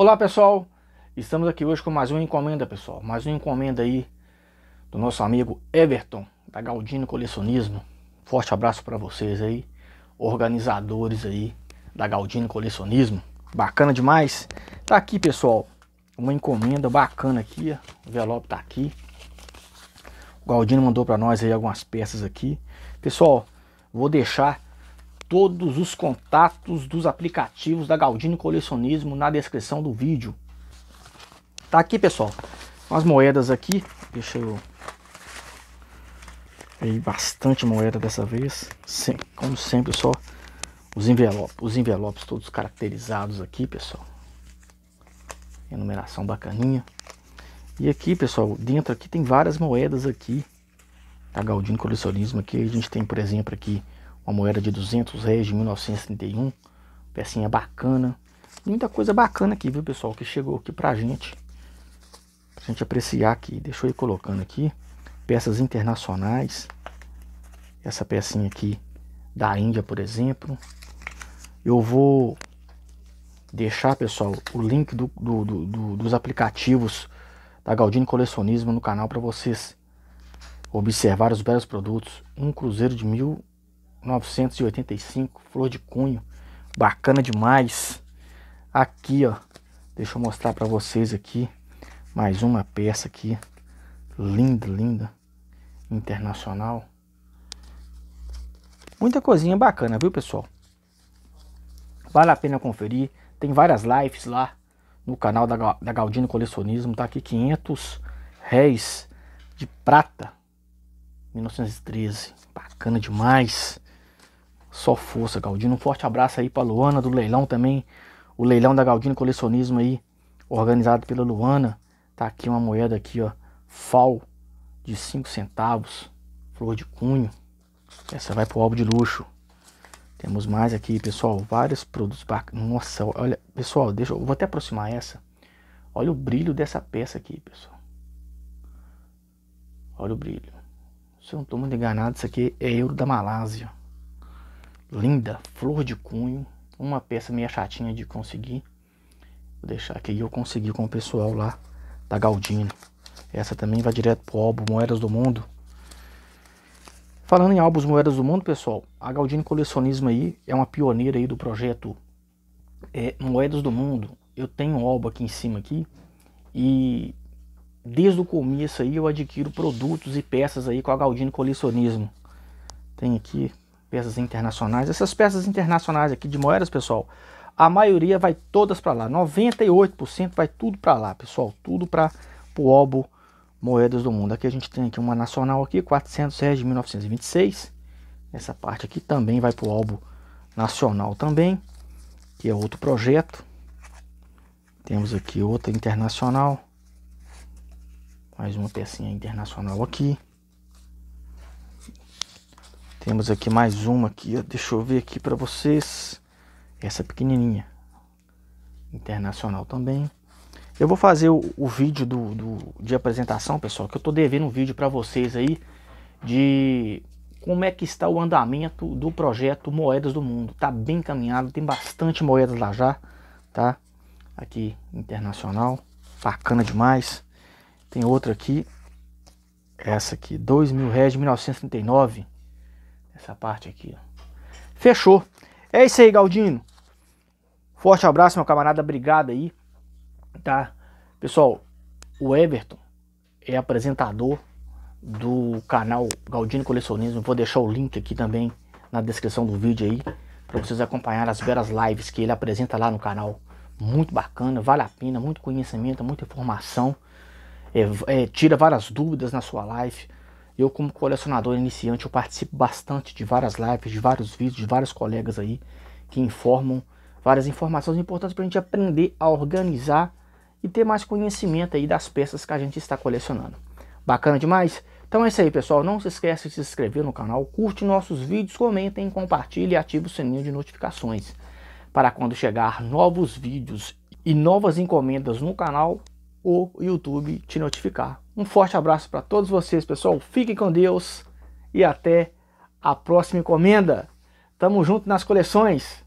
Olá pessoal, estamos aqui hoje com mais uma encomenda pessoal, mais uma encomenda aí do nosso amigo Everton da Galdino Colecionismo. Forte abraço para vocês aí, organizadores aí da Galdino Colecionismo. Bacana demais. Tá aqui pessoal, uma encomenda bacana aqui, ó. o envelope tá aqui. O Galdino mandou para nós aí algumas peças aqui. Pessoal, vou deixar todos os contatos dos aplicativos da Galdino Colecionismo na descrição do vídeo. Tá aqui, pessoal, as moedas aqui. Deixa eu... Peguei bastante moeda dessa vez. Sem, como sempre, só os envelopes. Os envelopes todos caracterizados aqui, pessoal. Enumeração bacaninha. E aqui, pessoal, dentro aqui tem várias moedas aqui. Da Galdino Colecionismo aqui. A gente tem, por exemplo, aqui uma moeda de 200 reais de 1931, pecinha bacana, muita coisa bacana aqui, viu pessoal, que chegou aqui pra gente, pra gente apreciar aqui, deixa eu ir colocando aqui, peças internacionais, essa pecinha aqui da Índia, por exemplo, eu vou deixar, pessoal, o link do, do, do, dos aplicativos da Galdino Colecionismo no canal para vocês observar os belos produtos. Um cruzeiro de mil, 1985, flor de cunho, bacana demais. Aqui, ó, deixa eu mostrar para vocês aqui mais uma peça aqui, linda, linda, internacional. Muita coisinha bacana, viu, pessoal? Vale a pena conferir, tem várias lives lá no canal da, da Galdino Colecionismo, tá aqui 500 réis de prata, 1913, bacana demais. Só força, Galdino. Um forte abraço aí pra Luana do leilão também. O leilão da Galdino Colecionismo aí, organizado pela Luana. Tá aqui uma moeda aqui, ó. Fal de 5 centavos. Flor de cunho. Essa vai pro álbum de luxo. Temos mais aqui, pessoal, vários produtos bacanas. Nossa, olha, pessoal, deixa eu vou até aproximar essa. Olha o brilho dessa peça aqui, pessoal. Olha o brilho. Se eu não estou muito enganado, isso aqui é euro da Malásia linda, flor de cunho, uma peça meio chatinha de conseguir. Vou deixar aqui, eu consegui com o pessoal lá da Galdino. Essa também vai direto pro álbum Moedas do Mundo. Falando em álbuns Moedas do Mundo, pessoal, a Galdino Colecionismo aí é uma pioneira aí do projeto é, Moedas do Mundo. Eu tenho um álbum aqui em cima aqui e desde o começo aí eu adquiro produtos e peças aí com a Galdino Colecionismo. Tem aqui peças internacionais. Essas peças internacionais aqui de moedas, pessoal, a maioria vai todas para lá. 98% vai tudo para lá, pessoal. Tudo para o álbum Moedas do Mundo. Aqui a gente tem aqui uma nacional aqui, 400 reais de 1926. Essa parte aqui também vai para o álbum nacional também, que é outro projeto. Temos aqui outra internacional. Mais uma pecinha internacional aqui. Temos aqui mais uma aqui, ó. deixa eu ver aqui para vocês. Essa pequenininha. Internacional também. Eu vou fazer o, o vídeo do, do, de apresentação, pessoal, que eu tô devendo um vídeo para vocês aí de como é que está o andamento do projeto Moedas do Mundo. Tá bem caminhado tem bastante moedas lá já, tá? Aqui, internacional, bacana demais. Tem outra aqui, essa aqui, 2 mil réis de 1939. Essa parte aqui, ó. Fechou. É isso aí, Galdino. Forte abraço, meu camarada. Obrigado aí. Tá? Pessoal, o Everton é apresentador do canal Galdino Colecionismo. Vou deixar o link aqui também na descrição do vídeo aí para vocês acompanhar as veras lives que ele apresenta lá no canal. Muito bacana, vale a pena, muito conhecimento, muita informação. É, é, tira várias dúvidas na sua live. Eu, como colecionador iniciante, eu participo bastante de várias lives, de vários vídeos, de vários colegas aí que informam várias informações importantes para a gente aprender a organizar e ter mais conhecimento aí das peças que a gente está colecionando. Bacana demais? Então é isso aí, pessoal. Não se esqueça de se inscrever no canal, curte nossos vídeos, comentem, compartilhe e ative o sininho de notificações para quando chegar novos vídeos e novas encomendas no canal, o YouTube te notificar. Um forte abraço para todos vocês, pessoal. Fiquem com Deus e até a próxima encomenda. Tamo junto nas coleções.